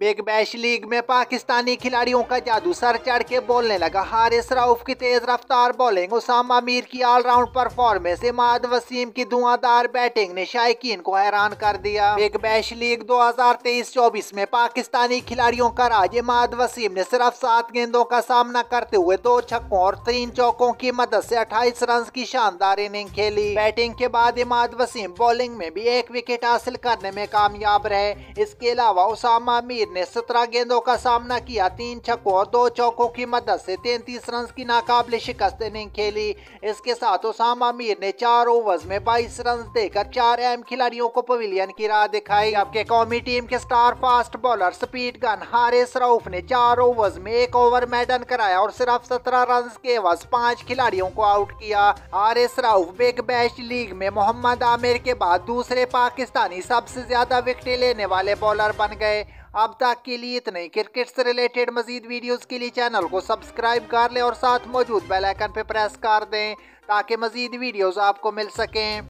big bash league में पाकिस्तानी खिलाड़ियों का जादू सर चढ़ के बोलने लगा हारिस राउफ की तेज रफ्तार बॉलिंग उसामा मीर की ऑलराउंड परफॉर्मेंस इमाद वसीम की धुआंधार बैटिंग ने शायकीन को हैरान कर दिया बिग बैश लीग 2023-24 में पाकिस्तानी खिलाड़ियों का राज इमाद वसीम ने सिर्फ सात गेंदों का सामना करते हुए दो छक्कों और तीन चौकों की मदद ऐसी अट्ठाईस रन की शानदार इनिंग खेली बैटिंग के बाद इमाद वसीम बॉलिंग में भी एक विकेट हासिल करने में कामयाब रहे इसके अलावा उसामा मीर ने सत्रह गेंदों का सामना किया तीन छक्कों और दो चौकों की मदद से तैंतीस रन की नाकाबले शिकस्त इनिंग खेली इसके साथ उसामा मीर ने चार ओवर्स में बाईस रन देकर चार अहम खिलाड़ियों को पवेलियन की राह दिखाई आपके कौमी टीम के star fast bowler speed gun Haris Rauf ने चार ओवर में एक ओवर मैडन कराया और सिर्फ सत्रह रन के वज पांच खिलाड़ियों को आउट किया Haris Rauf big bash league में मोहम्मद आमिर के बाद दूसरे पाकिस्तानी सबसे ज्यादा विकटे लेने वाले बॉलर बन गए अब तक के लिए इतने क्रिकेट से रिलेटेड मजीद वीडियोस के लिए चैनल को सब्सक्राइब कर लें और साथ मौजूद बेल आइकन पर प्रेस कर दें ताकि मजीद वीडियोस आपको मिल सकें